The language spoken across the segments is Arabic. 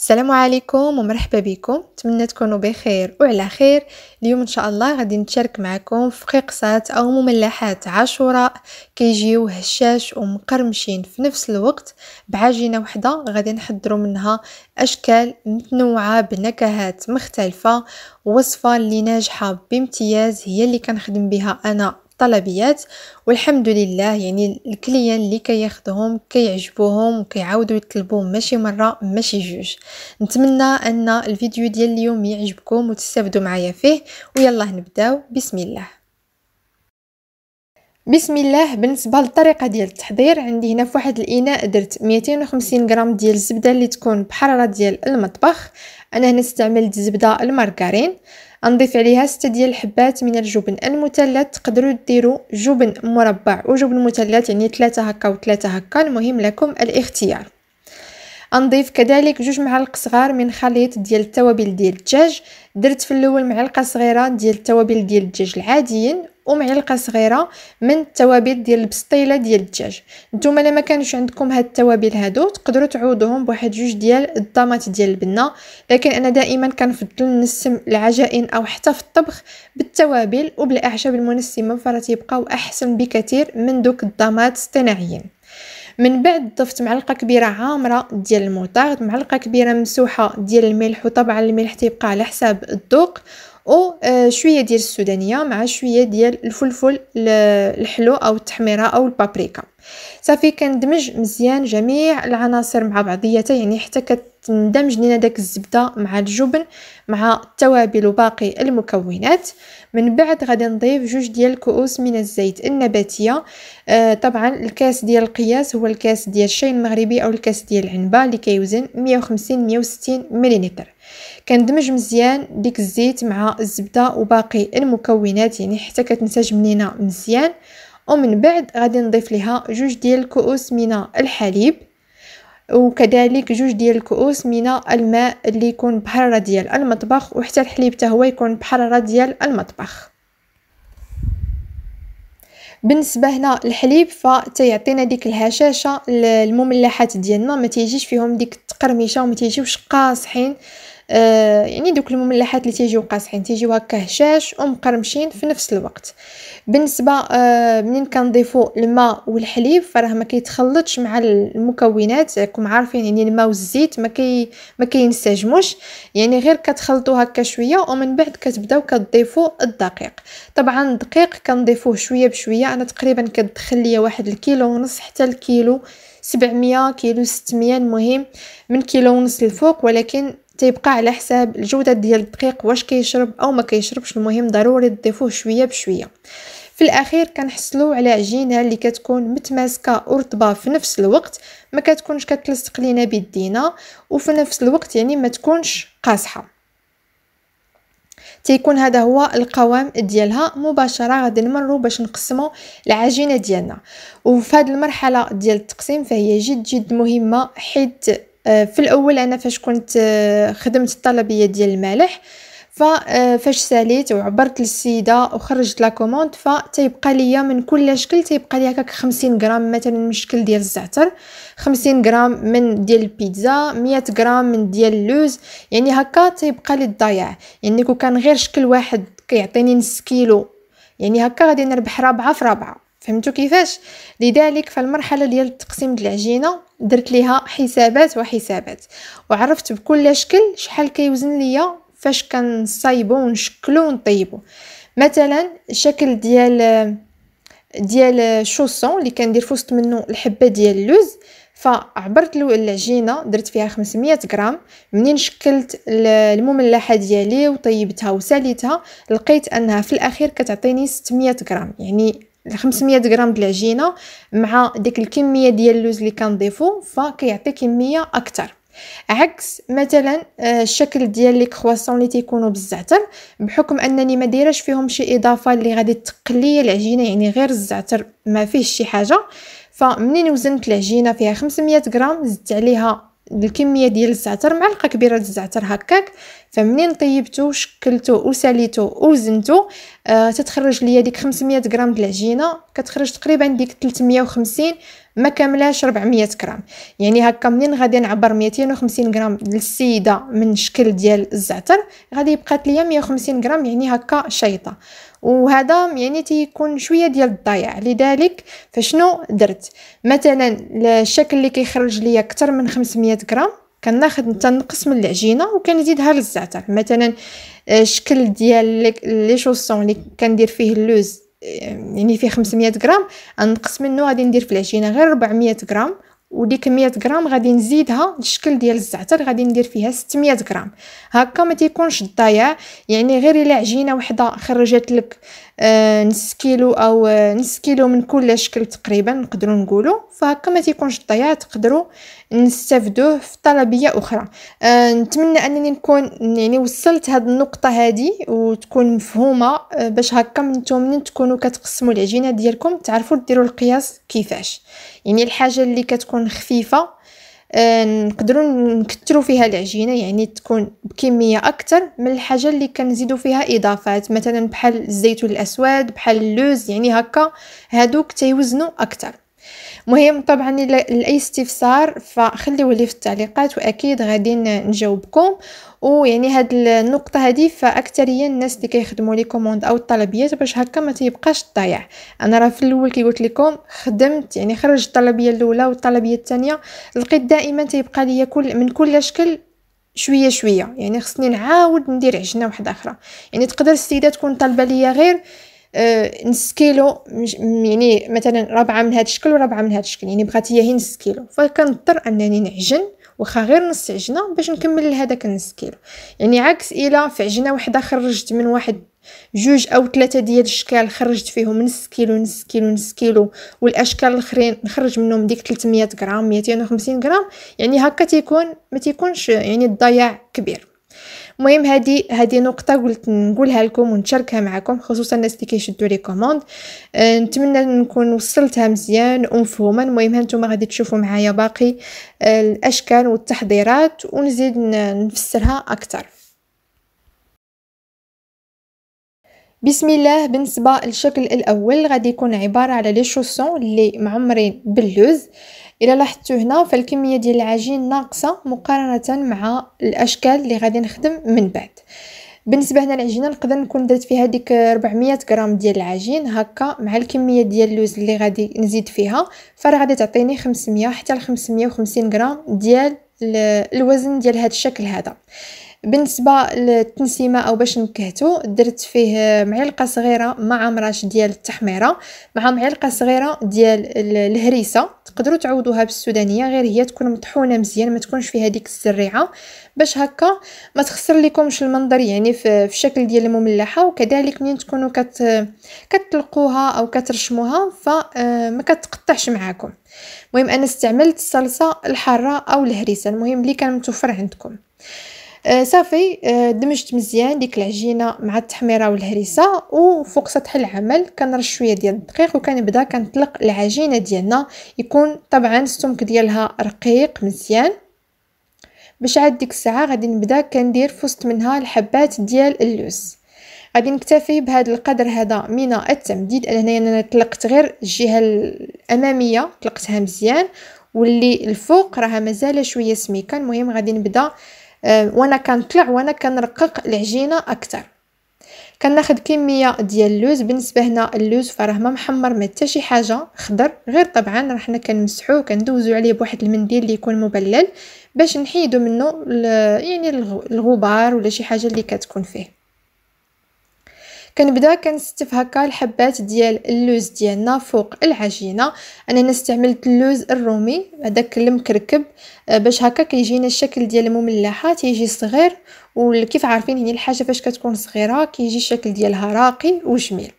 السلام عليكم ومرحبا بكم نتمنى تكونوا بخير وعلى خير اليوم ان شاء الله غادي نشارك معكم في قصات او مملحات عاشوراء كيجيو هشاش ومقرمشين في نفس الوقت بعجينه وحده غادي نحضروا منها اشكال متنوعه بنكهات مختلفه وصفه اللي ناجحه بامتياز هي اللي كنخدم بها انا الطلبيات والحمد لله يعني الكليان اللي كياخذهم كيعجبوهم وكيعاودوا يطلبوهم ماشي مره ماشي جوج نتمنى ان الفيديو ديال اليوم يعجبكم وتستافدوا معايا فيه ويلا نبداو بسم الله بسم الله بالنسبه للطريقه ديال التحضير عندي هنا في واحد الاناء درت 250 غرام ديال الزبده اللي تكون بحراره ديال المطبخ انا هنا استعملت زبده المارغرين نضيف عليها ستة ديال الحبات من الجبن المثلث تقدروا ديروا جبن مربع وجبن مثلث يعني ثلاثة هكا وثلاثة هكا المهم لكم الاختيار نضيف كذلك جوج معالق صغار من خليط ديال التوابل ديال الدجاج درت في الاول معلقه صغيره ديال التوابل ديال الدجاج العاديين ومعلقه صغيره من التوابل ديال البسطيله ديال الدجاج نتوما الا ما كانش عندكم هاد التوابل هادو تقدروا تعوضوهم بواحد جوج ديال الضامات ديال البنه لكن انا دائما كنفضل نسم العجائن او حتى في الطبخ بالتوابل وبالاعشاب المنسمه تيبقاو احسن بكثير من دوك الضامات الصناعيين من بعد ضفت معلقه كبيره عامره ديال الموطارد معلقه كبيره مسوحه ديال الملح وطبعا الملح تيبقى على حساب الذوق او آه، شويه ديال السودانيه مع شويه ديال الفلفل الحلو او التحميره او البابريكا صافي كندمج مزيان جميع العناصر مع بعضياتها يعني حتى كتندمج لينا داك الزبده مع الجبن مع التوابل وباقي المكونات من بعد غادي نضيف جوج ديال الكؤوس من الزيت النباتيه آه طبعا الكاس ديال القياس هو الكاس ديال الشاي المغربي او الكاس ديال العنبه اللي كيوزن 150 160 مليلتر كندمج مزيان ديك الزيت مع الزبده وباقي المكونات يعني حتى كتنسجم منينا مزيان ومن بعد غادي نضيف ليها جوج ديال الكؤوس من الحليب وكذلك جوج ديال الكؤوس من الماء اللي يكون بحراره ديال المطبخ وحتى الحليب حتى هو يكون بحراره ديال المطبخ بالنسبه هنا الحليب فتيعطينا ديك الهشاشه المملحات ديالنا ما تيجيش فيهم ديك التقرمشه وما تيجيوش قاصحين آه، يعني دوك المملحات اللي تيجيو قاصحين تيجيو هكا هشاش ومقرمشين في نفس الوقت بالنسبه آه منين كنضيفو الماء والحليب فراه ما كيتخلطش مع المكونات راكم عارفين يعني الماء والزيت ما كي ما كينسجموش يعني غير كتخلطو هكا شويه ومن بعد كتبداو كتضيفوا الدقيق طبعا الدقيق كنضيفوه شويه بشويه انا تقريبا كتدخل ليا واحد الكيلو ونص حتى الكيلو 700 كيلو 600 المهم من كيلو ونص الفوق ولكن تيبقى على حساب الجودة ديال الدقيق واش كيشرب او ما كيشربش المهم ضروري تضيفوه شوية بشوية في الاخير كنحصلوا على عجينه اللي كتكون متماسكه ورطبه في نفس الوقت ما كتكونش كتلصق لينا بيدينا وفي نفس الوقت يعني ما تكونش قاصحه تيكون هذا هو القوام ديالها مباشره غادي نمروا باش نقسموا العجينه ديالنا وفي هذه المرحله ديال التقسيم فهي جد جد مهمه حيت آه، في الاول انا فاش كنت آه، خدمت الطلبيه ديال المالح آه، فاش ساليت وعبرت للسيده وخرجت لا كوموند فتيبقى ليا من كل شكل تيبقى ليا هكاك 50 غرام مثلا من شكل ديال الزعتر 50 غرام من ديال البيتزا 100 غرام من ديال اللوز يعني هكا تيبقى لي الضياع يعني كون كان غير شكل واحد كيعطيني نص كيلو يعني هكا غادي نربح رابعه في رابعه فهمتوا كيفاش لذلك فالمرحله ديال تقسيم العجينه درت ليها حسابات وحسابات وعرفت بكل شكل شحال كيوزن ليا فاش كنصايبو ونشكلو ونطيبو مثلا الشكل ديال ديال شوسون اللي كندير فوسط منه الحبه ديال اللوز فعبرت له العجينه درت فيها 500 غرام منين شكلت المملحه ديالي وطيبتها وساليتها لقيت انها في الاخير كتعطيني 600 غرام يعني 500 غرام ديال العجينه مع ديك الكميه ديال اللوز اللي كنضيفو فكيعطي كميه اكثر عكس مثلا آه، الشكل ديال لي كرواسون اللي تيكونوا بالزعتر بحكم انني ما دايرهش فيهم شي اضافه اللي غادي تقلي العجينه يعني غير الزعتر ما فيهش شي حاجه فمنين وزنت العجينه فيها 500 غرام زدت عليها الكميه ديال الزعتر معلقه كبيره د الزعتر هكاك فمنين طيبته وشكلته وساليته وزنته آه تتخرج ليا ديك 500 غرام د العجينه كتخرج تقريبا ديك 350 ما كاملاش 400 غرام يعني هكا منين غادي نعبر 250 غرام للسيده من شكل ديال الزعتر غادي يبقى لي 150 غرام يعني هكا شيطه وهذا يعني تيكون شويه ديال الضياع لذلك فشنو درت مثلا الشكل اللي كيخرج ليا اكثر من 500 غرام كناخد تنقص من العجينه وكنزيدها للزعتر مثلا الشكل آه، ديال لي شوسون اللي كندير فيه اللوز يعني فيه 500 غرام غنقص منه غادي ندير في العجينه غير 400 غرام ودي 100 غرام غادي نزيدها الشكل ديال الزعتر غادي ندير فيها 600 غرام هكا ما تيكونش ضايع يعني غير الا عجينه وحده خرجت لك آه آه، نسكيلو او آه، نسكيلو من كل شكل تقريبا نقدروا نقولوا فهكا ما تيكونش ضياع تقدروا نستافدوه في طلبيه اخرى آه، نتمنى انني نكون يعني وصلت هاد النقطه هادي وتكون مفهومه باش هكا نتوما من تكونوا كتقسموا العجينه ديالكم تعرفوا ديروا القياس كيفاش يعني الحاجه اللي كتكون خفيفه آه، نقدروا نكثروا فيها العجينه يعني تكون بكميه اكثر من الحاجه اللي كنزيدوا فيها اضافات مثلا بحال الزيتون الاسود بحال اللوز يعني هكا هادوك تيوزنوا اكثر مهم طبعا لاي استفسار فخليوه لي في التعليقات واكيد غادي نجاوبكم ويعني هاد النقطه هادي فاكثريه الناس اللي كيخدموا لي كوموند او الطلبيات باش هكا ما تيبقاش ضايع انا راه في الاول كي قلت لكم خدمت يعني خرجت الطلبيه الاولى والطلبيه الثانيه لقيت دائما تيبقى ليا كل من كل شكل شويه شويه يعني خصني نعاود ندير عجنه واحده اخرى يعني تقدر السيده تكون طالبه ليا غير آه، نسكيلو يعني مثلا ربعه من هذا الشكل وربعه من هذا الشكل يعني بغات هي نص كيلو فكنضطر انني نعجن واخا غير نص عجنه باش نكمل لهذاك النص كيلو يعني عكس الا في عجنه وحده خرجت من واحد جوج او ثلاثه ديال الاشكال خرجت فيهم نص كيلو نص كيلو نص كيلو والاشكال الاخرين نخرج منهم ديك 300 غرام 250 غرام يعني هكا تيكون ما تيكونش يعني الضياع كبير المهم هذه هذه نقطه قلت نقولها لكم ونشاركها معكم خصوصا الناس اللي كيشدوا لي كوموند أه، نتمنى نكون وصلتها مزيان ومفهوما المهم هانتوما غادي تشوفوا معايا باقي أه، الاشكال والتحضيرات ونزيد نفسرها اكثر بسم الله بالنسبه للشكل الاول غادي يكون عباره على لي شوسون اللي معمرين باللوز آه الا لاحظتوا هنا فالكميه ديال العجين ناقصه مقارنه مع الاشكال اللي غادي نخدم من بعد بالنسبه هنا العجينه نقدر نكون درت فيها ديك 400 غرام ديال العجين هكا مع الكميه ديال اللوز اللي غادي نزيد فيها فراه غادي تعطيني 500 حتى ل 550 غرام ديال الوزن ديال هذا الشكل هذا بالنسبه للتنسيمه او باش نكهتو درت فيه معلقه صغيره مع مراش ديال التحميره مع معلقه صغيره ديال الهريسه تقدروا تعوضوها بالسودانيه غير هي تكون مطحونه مزيان ما تكونش فيها ديك السريعه باش هكا ما تخسر لكمش المنظر يعني في الشكل ديال المملحه وكذلك منين تكونوا كت كتلقوها او كترشموها فما آه، كتقطعش معاكم المهم انا استعملت الصلصه الحاره او الهريسه المهم اللي كان متوفر عندكم آه، صافي آه، دمجت مزيان ديك العجينه مع التحميره والهريسه وفوق سطح العمل كنرش شويه ديال الدقيق وكنبدا كنطلق العجينه ديالنا يكون طبعا السمك ديالها رقيق مزيان باش عاد ديك الساعه غادي نبدا كندير فوسط منها الحبات ديال اللوز غادي نكتفي بهذا القدر هذا من التمديد انا هنايا انا طلقت غير الجهه الاماميه طلقتها مزيان واللي الفوق راها مازال شويه سميكه المهم غادي نبدا آه، وانا كنطلع وانا كنرقق العجينه اكثر كناخد كميه ديال اللوز بالنسبه هنا اللوز فراه ما محمر ما شي حاجه خضر غير طبعا راه حنا كنمسحوه كندوزو عليه بواحد المنديل اللي يكون مبلل باش نحيدو منه يعني الغبار ولا شي حاجه اللي كتكون فيه كنبدا كنستف هكا الحبات ديال اللوز ديالنا فوق العجينه انا هنا استعملت اللوز الرومي هذاك المكركب آه، باش هكا كيجينا الشكل ديال المملحه تيجي صغير وكيف عارفين يعني الحاجه فاش كتكون صغيره كيجي الشكل ديالها راقي وجميل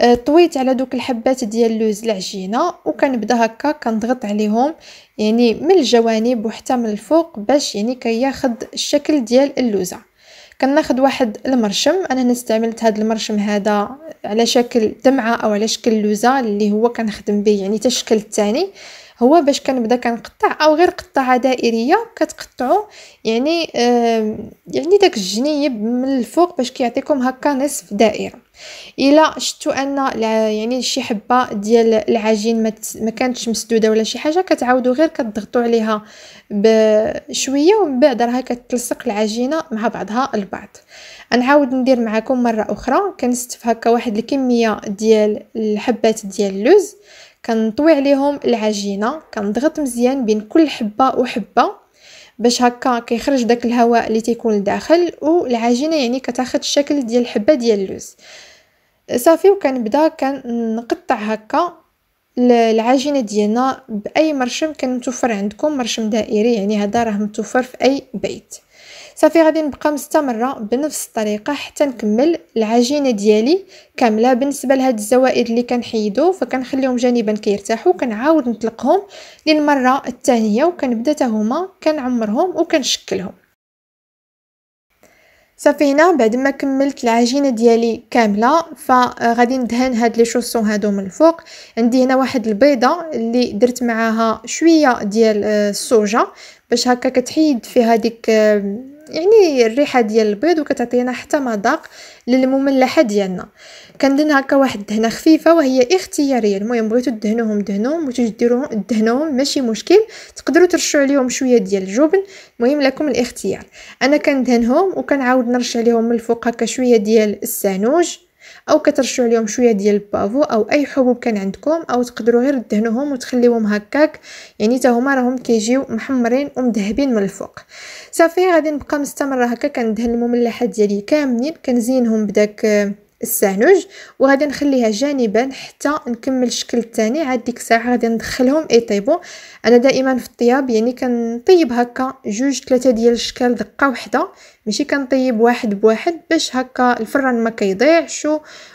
آه، طويت على دوك الحبات ديال اللوز العجينه وكنبدا هكا كنضغط عليهم يعني من الجوانب وحتى من الفوق باش يعني كياخد الشكل ديال اللوزه كناخد واحد المرشم انا هنا استعملت هذا المرشم هذا على شكل دمعه او على شكل لوزه اللي هو كنخدم به يعني تشكل الثاني هو باش كنبدا كنقطع او غير قطعه دائريه كتقطعوا يعني آه يعني داك الجنيب من الفوق باش كيعطيكم هكا نصف دائره الا شفتوا ان يعني شي حبه ديال العجين ما, كانتش مسدوده ولا شي حاجه كتعاودوا غير كتضغطوا عليها بشويه ومن بعد راها كتلصق العجينه مع بعضها البعض نعاود ندير معكم مره اخرى كنستف هكا واحد الكميه ديال الحبات ديال اللوز كنطوي عليهم العجينه كنضغط مزيان بين كل حبه وحبه باش هكا كيخرج داك الهواء اللي تيكون لداخل والعجينه يعني كتاخد الشكل ديال الحبه ديال اللوز صافي وكنبدا كنقطع هكا العجينه ديالنا باي مرشم كان متوفر عندكم مرشم دائري يعني هذا راه متوفر في اي بيت صافي غادي نبقى مستمره بنفس الطريقه حتى نكمل العجينه ديالي كامله بالنسبه لهاد الزوائد اللي كنحيدو فكنخليهم جانبا كيرتاحوا كنعاود نطلقهم للمره الثانيه وكنبدا حتى هما كنعمرهم وكنشكلهم صافي هنا بعد ما كملت العجينه ديالي كامله فغادي ندهن هاد لي شوسون هادو من الفوق عندي هنا واحد البيضه اللي درت معاها شويه ديال آه، السوجه باش هكا كتحيد فيها ديك آه، يعني الريحه ديال البيض وكتعطينا حتى مذاق للمملحه ديالنا كندهن هكا واحد الدهنه خفيفه وهي اختياريه المهم بغيتو تدهنوهم دهنوهم ديروهم دهنوهم ماشي مشكل تقدروا ترشوا عليهم شويه ديال الجبن المهم لكم الاختيار انا كندهنهم وكنعاود نرش عليهم من الفوق هكا شويه ديال السانوج او كترشوا عليهم شويه ديال البافو او اي حبوب كان عندكم او تقدروا غير تدهنوهم وتخليوهم هكاك يعني حتى هما راهم كيجيو محمرين ومذهبين من الفوق صافي غادي نبقى مستمره هكا كندهن المملحات ديالي كاملين كنزينهم بداك آه، السانوج وغادي نخليها جانبا حتى نكمل الشكل الثاني عاد ديك الساعه غادي ندخلهم يطيبوا انا دائما في الطياب يعني كنطيب هكا جوج ثلاثه ديال الشكل دقه واحده ماشي كنطيب واحد بواحد باش هكا الفران ما كيضيعش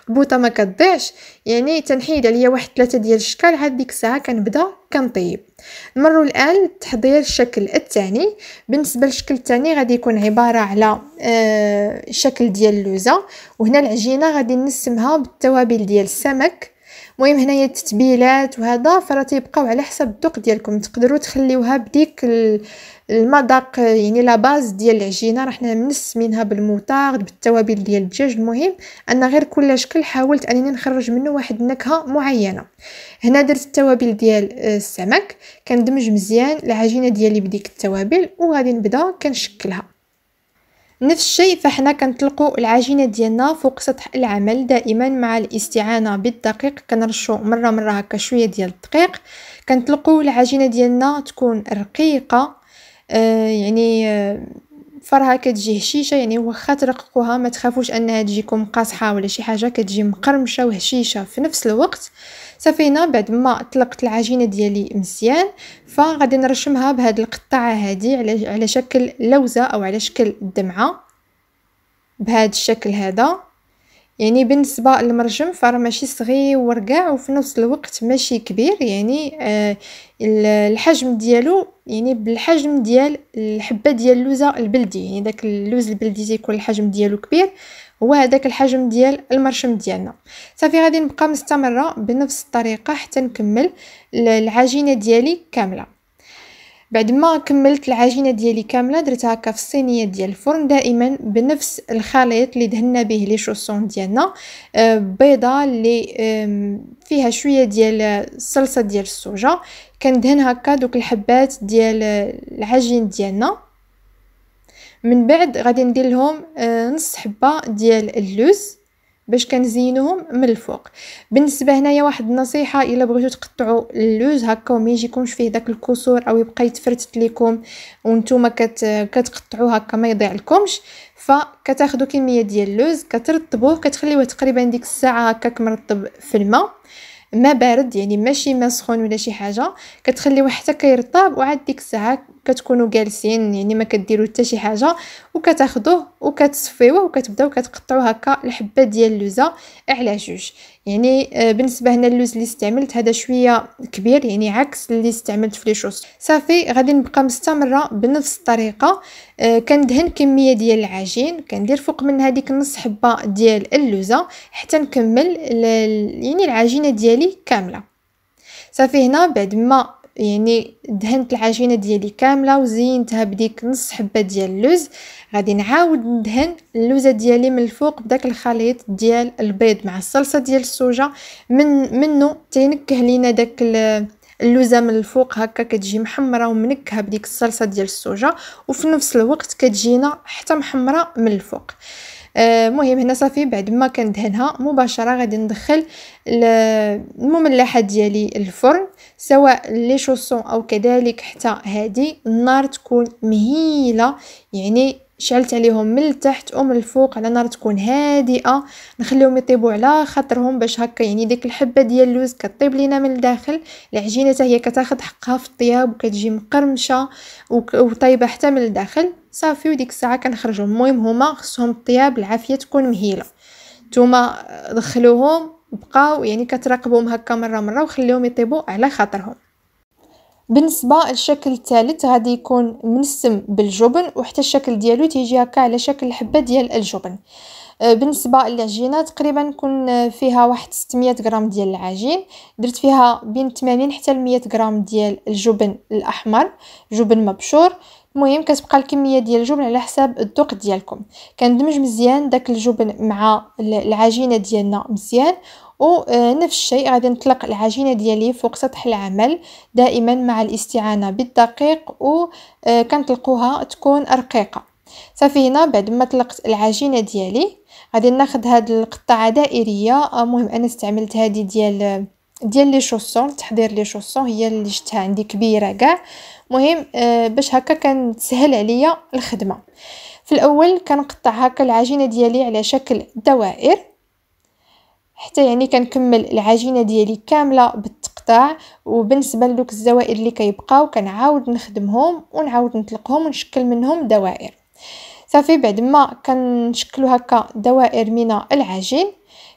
البوطه ما كتضيعش يعني تنحيد عليا واحد ثلاثه ديال الشكال عاد ديك الساعه كنبدا كنطيب نمروا الان لتحضير الشكل الثاني بالنسبه للشكل الثاني غادي يكون عباره على الشكل آه، شكل ديال اللوزه وهنا العجينه غادي نسمها بالتوابل ديال السمك المهم هنايا التتبيلات وهذا فراه تيبقاو على حسب الذوق ديالكم تقدروا تخليوها بديك المذاق يعني لا باز ديال العجينه راه حنا منسمينها بالموطارد بالتوابل ديال الدجاج المهم ان غير كل شكل حاولت انني نخرج منه واحد النكهه معينه هنا درت التوابل ديال آه، السمك كندمج مزيان العجينه ديالي بديك التوابل وغادي نبدا كنشكلها نفس الشيء فحنا كنطلقوا العجينه ديالنا فوق سطح العمل دائما مع الاستعانه بالدقيق كنرشوا مره مره هكا شويه ديال الدقيق كنطلقوا العجينه ديالنا تكون رقيقه آه يعني آه فرها كتجي هشيشه يعني واخا ترققوها ما تخافوش انها تجيكم قاصحه ولا شي حاجه كتجي مقرمشه وهشيشه في نفس الوقت صافينا بعد ما طلقت العجينه ديالي مزيان فغادي نرشمها بهاد القطعه هادي على على شكل لوزه او على شكل دمعه بهاد الشكل هذا يعني بالنسبه للمرجم فراه ماشي صغير ورقع وفي نفس الوقت ماشي كبير يعني آه، الحجم ديالو يعني بالحجم ديال الحبه ديال اللوزه البلدي يعني داك اللوز البلدي تيكون الحجم ديالو كبير هو هذاك الحجم ديال المرشم ديالنا صافي غادي نبقى مستمره بنفس الطريقه حتى نكمل العجينه ديالي كامله بعد ما كملت العجينه ديالي كامله درتها هكا في الصينيه ديال الفرن دائما بنفس الخليط اللي دهنا به لي شوسون ديالنا آه، بيضه اللي فيها شويه ديال الصلصه ديال السوجا كندهن هكا دوك الحبات ديال العجين ديالنا من بعد غادي ندير لهم آه، نص حبه ديال اللوز باش كنزينوهم من الفوق بالنسبه هنايا واحد النصيحه الا بغيتو تقطعوا اللوز هكا وما يجيكمش فيه داك الكسور او يبقى يتفرتت لكم وانتم كت كتقطعوه هكا ما يضيع لكمش فكتاخذوا كميه ديال اللوز كترطبوه كتخليوه تقريبا ديك الساعه هكاك مرطب في الماء ما بارد يعني ماشي ما سخون ولا شي حاجه كتخليوه حتى كيرطب وعاد ديك الساعه كتكونوا جالسين يعني ما كديروا حتى شي حاجه وكتاخذوه وكتصفيوه وكتبداو كتقطعوا هكا الحبه ديال اللوزه على جوج يعني آه، بالنسبه هنا اللوز اللي استعملت هذا شويه كبير يعني عكس اللي استعملت في لي شوس صافي غادي نبقى مستمره بنفس الطريقه آه، كندهن كميه ديال العجين كندير فوق من هذيك نص حبه ديال اللوزه حتى نكمل يعني العجينه ديالي كامله صافي هنا بعد ما يعني دهنت العجينه ديالي كامله وزينتها بديك نص حبه ديال اللوز غادي نعاود ندهن اللوزه ديالي من الفوق بداك الخليط ديال البيض مع الصلصه ديال السوجه من منه تينكه لينا داك اللوزه من الفوق هكا كتجي محمره ومنكهه بديك الصلصه ديال السوجه وفي نفس الوقت كتجينا حتى محمره من الفوق المهم آه، هنا صافي بعد ما كندهنها مباشره غادي ندخل المملحه ديالي الفرن سواء لي شوسون او كذلك حتى هذه النار تكون مهيله يعني شعلت عليهم من التحت ومن الفوق على نار تكون هادئه نخليهم يطيبوا على خاطرهم باش هكا يعني ديك الحبه ديال اللوز كطيب لينا من الداخل العجينه هي كتاخذ حقها في الطياب وكتجي مقرمشه وطيبه حتى من الداخل صافي وديك الساعه كنخرجهم المهم هما خصهم الطياب العافيه تكون مهيله نتوما دخلوهم بقاو يعني كتراقبهم هكا مره مره وخليهم يطيبوا على خاطرهم بالنسبه للشكل الثالث غادي يكون منسم بالجبن وحتى الشكل ديالو تيجي هكا على شكل حبه ديال الجبن آه، بالنسبه للعجينه تقريبا كون فيها واحد 600 غرام ديال العجين درت فيها بين 80 حتى 100 غرام ديال الجبن الاحمر جبن مبشور المهم كتبقى الكميه ديال الجبن على حساب الذوق ديالكم كندمج مزيان داك الجبن مع العجينه ديالنا مزيان ونفس آه، الشيء غادي نطلق العجينه ديالي فوق سطح العمل دائما مع الاستعانه بالدقيق وكنطلقوها آه، تكون رقيقه صافي هنا بعد ما طلقت العجينه ديالي غادي ناخذ هاد القطعه دائريه آه، المهم انا استعملت هذه ديال ديال لي شوسون تحضير لي شوسون هي اللي شتها عندي كبيره كاع مهم باش هكا كنتسهل عليا الخدمه في الاول كنقطع هكا العجينه ديالي على شكل دوائر حتى يعني كنكمل العجينه ديالي كامله بالتقطاع وبالنسبه لدوك الزوائد اللي كيبقاو كنعاود نخدمهم ونعاود نطلقهم ونشكل منهم دوائر صافي بعد ما كنشكلو هكا دوائر من العجين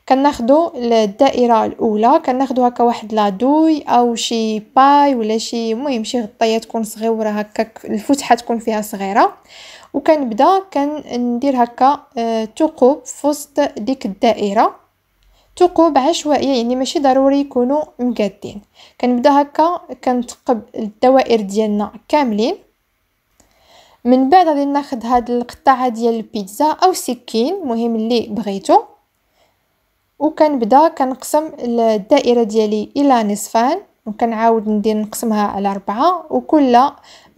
كناخدو الدائره الاولى كناخدو هكا واحد لا دوي او شي باي ولا شي المهم شي غطيه تكون صغيره هكا الفتحه تكون فيها صغيره وكنبدا كندير هكا ثقوب آه، في وسط ديك الدائره ثقوب عشوائيه يعني ماشي ضروري يكونوا مقادين كنبدا هكا كنثقب الدوائر ديالنا كاملين من بعد غادي ناخذ هاد القطعه ديال البيتزا او سكين مهم اللي بغيتو وكنبدا كنقسم الدائره ديالي الى نصفان وكنعاود ندير نقسمها على أربعة وكل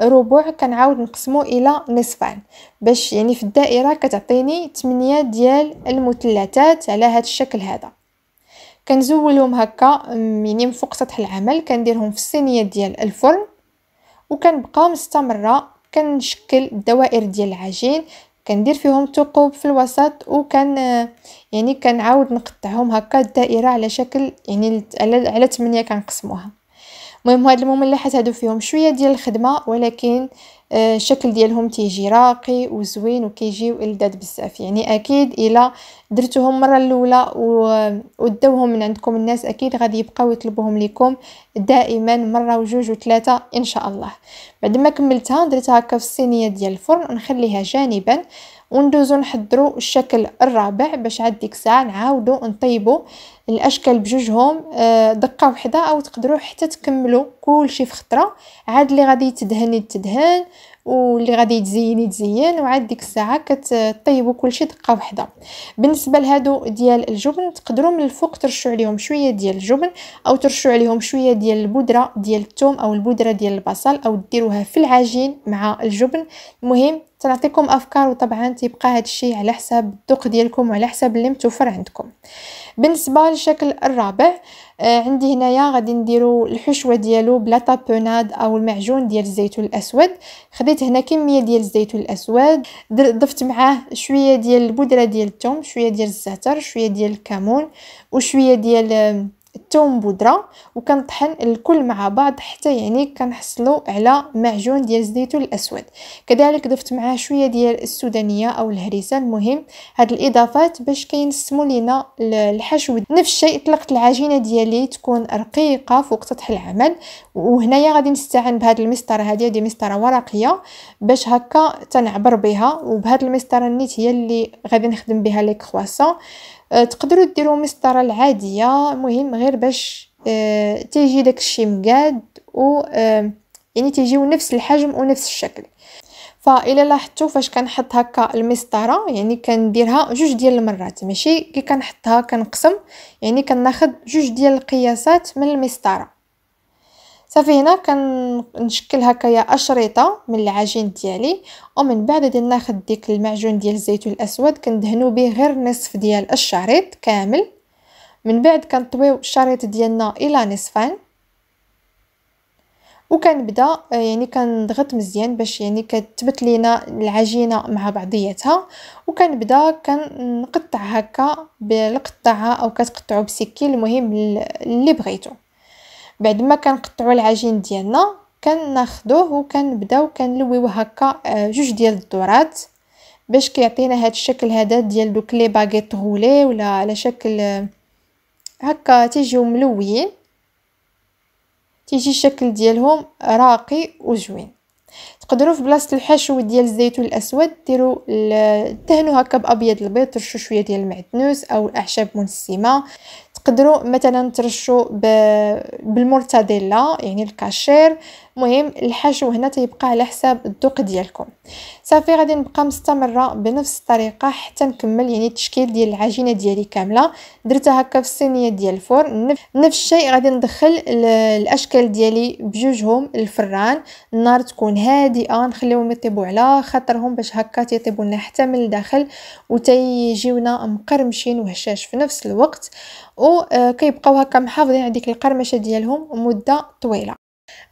ربع كنعاود نقسمه الى نصفان باش يعني في الدائره كتعطيني 8 ديال المثلثات على هذا الشكل هذا كنزولهم هكا يعني من فوق سطح العمل كنديرهم في الصينيه ديال الفرن وكنبقى مستمره كنشكل الدوائر ديال العجين كندير فيهم ثقوب في الوسط وكان يعني كنعاود نقطعهم هكا الدائره على شكل يعني على 8 كنقسموها المهم هاد المملحات هادو فيهم شويه ديال الخدمه ولكن آه، الشكل ديالهم تيجي راقي وزوين وكيجيو الداد بزاف يعني اكيد الا درتوهم مره الاولى وداوهم من عندكم الناس اكيد غادي يبقاو يطلبوهم لكم دائما مره وجوج وثلاثه ان شاء الله بعد ما كملتها درتها هكا في الصينيه ديال الفرن ونخليها جانبا وندوزو نحضروا الشكل الرابع باش عاد ديك الساعه نعاودو نطيبو الاشكال بجوجهم آه، دقه وحده او تقدروا حتى تكملوا كلشي في خطره عاد اللي غادي تدهني تدهن واللي غادي تزيني تزين وعاد ديك الساعه كتطيبوا كلشي دقه وحده بالنسبه لهادو ديال الجبن تقدروا من الفوق ترشوا عليهم شويه ديال الجبن او ترشوا عليهم شويه ديال البودره ديال الثوم او البودره ديال البصل او ديروها في العجين مع الجبن المهم تنعطيكم افكار وطبعا تيبقى هذا الشيء على حساب الذوق ديالكم وعلى حساب اللي متوفر عندكم بالنسبه للشكل الرابع آه، عندي هنايا غادي نديرو الحشوه ديالو بلا طابوناد او المعجون ديال الزيتون الاسود خديت هنا كميه ديال الزيتون الاسود ضفت معاه شويه ديال البودره ديال الثوم شويه ديال الزعتر شويه ديال الكمون وشويه ديال الثوم بودره وكنطحن الكل مع بعض حتى يعني كنحصلوا على معجون ديال الزيتون الاسود كذلك ضفت معاه شويه ديال السودانيه او الهريسه المهم هاد الاضافات باش كينسموا لينا الحشو نفس الشيء طلقت العجينه ديالي تكون رقيقه فوق سطح العمل وهنايا غادي نستعن بهاد المسطره هادي دي مسطره ورقيه باش هكا تنعبر بها وبهاد المسطره النيت هي اللي غادي نخدم بها لي كرواسون آه، تقدروا ديروا مسطره العاديه مهم غير باش آه، تيجي داكشي مقاد و آه، يعني تيجيو نفس الحجم ونفس الشكل فإلا لاحظتوا فاش كنحط هكا المسطره يعني كنديرها جوج ديال المرات ماشي كي كنحطها كنقسم يعني كناخد جوج ديال القياسات من المسطره صافي هنا كنشكل هكايا اشرطه من العجين ديالي ومن بعد غادي ناخذ ديك المعجون ديال الزيتون الاسود كندهنو به غير نصف ديال الشريط كامل من بعد كنطويو الشريط ديالنا الى نصفين وكنبدا آه، يعني كنضغط مزيان باش يعني كتبت لينا العجينه مع بعضياتها وكنبدا كنقطع هكا بالقطعه او كتقطعو بسكين المهم اللي بغيتو بعد ما كنقطعوا العجين ديالنا كناخذوه وكنبداو كنلويو هكا آه، جوج ديال الدورات باش كيعطينا هذا الشكل هذا ديال دوك لي باغيط غولي ولا على شكل آه، هكا تيجيو ملويين تيجي الشكل ديالهم راقي وزوين تقدروا في بلاصه الحشو ديال الزيتون الاسود ديروا دهنوا هكا بابيض البيض ترشوا شويه ديال المعدنوس او الاعشاب منسمه تقدروا مثلا ترشوا بالمرتديلا يعني الكاشير مهم الحشو هنا تيبقى على حساب الذوق ديالكم صافي غادي نبقى مستمره بنفس الطريقه حتى نكمل يعني التشكيل ديال العجينه ديالي كامله درتها هكا في الصينيه ديال الفرن نفس الشيء غادي ندخل الاشكال ديالي بجوجهم الفران النار تكون هادئه نخليهم يطيبوا على خاطرهم باش هكا تيطيبوا لنا حتى من الداخل وتيجيونا مقرمشين وهشاش في نفس الوقت وكيبقاو آه، هكا محافظين على ديك القرمشه ديالهم مده طويله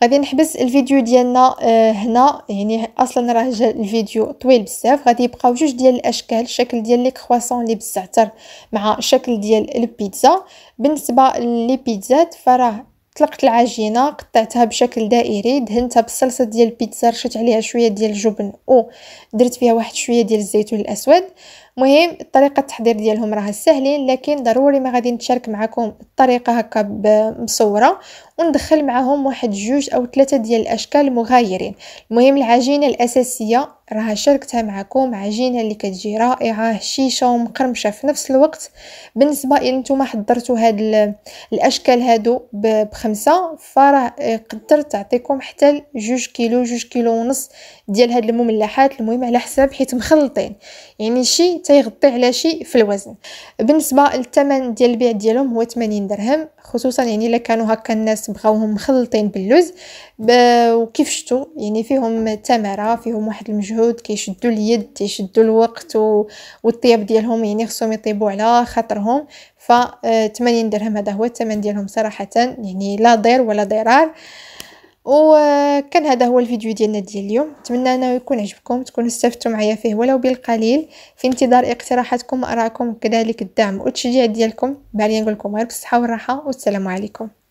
غادي نحبس الفيديو ديالنا آه، هنا يعني اصلا راه جا الفيديو طويل بزاف غادي يبقاو جوج ديال الاشكال الشكل ديال لي كرواسون لي بزعتر مع الشكل ديال البيتزا بالنسبه لي بيتزات فراه طلقت العجينه قطعتها بشكل دائري دهنتها بالصلصه ديال البيتزا رشيت عليها شويه ديال الجبن او درت فيها واحد شويه ديال الزيتون الاسود مهم طريقه التحضير ديالهم راه سهلين لكن ضروري ما غادي نتشارك معكم الطريقه هكا مصوره وندخل معهم واحد جوج او ثلاثه ديال الاشكال مغايرين المهم العجينه الاساسيه راه شاركتها معكم عجينه اللي كتجي رائعه هشيشه ومقرمشه في نفس الوقت بالنسبه الى نتوما حضرتوا هاد الاشكال هادو بخمسه فراه قدرت تعطيكم حتى جوج كيلو جوج كيلو ونص ديال هاد المملحات المهم على حساب حيت مخلطين يعني شي تيغطي على شيء في الوزن بالنسبه للثمن ديال البيع ديالهم هو 80 درهم خصوصا يعني الا كانوا هكا الناس بغاوهم مخلطين باللوز وكيف شفتوا يعني فيهم تمره فيهم واحد المجهود كيشدوا اليد كيشدوا الوقت و... والطياب ديالهم يعني خصهم يطيبوا على خاطرهم ف 80 آه، درهم هذا هو الثمن ديالهم صراحه يعني لا ضير ولا ضرار وكان هذا هو الفيديو ديالنا ديال اليوم نتمنى انه يكون عجبكم تكونوا استفدتوا معايا فيه ولو بالقليل في انتظار اقتراحاتكم وارائكم كذلك الدعم والتشجيع ديالكم بعليا نقول لكم غير بالصحه والراحه والسلام عليكم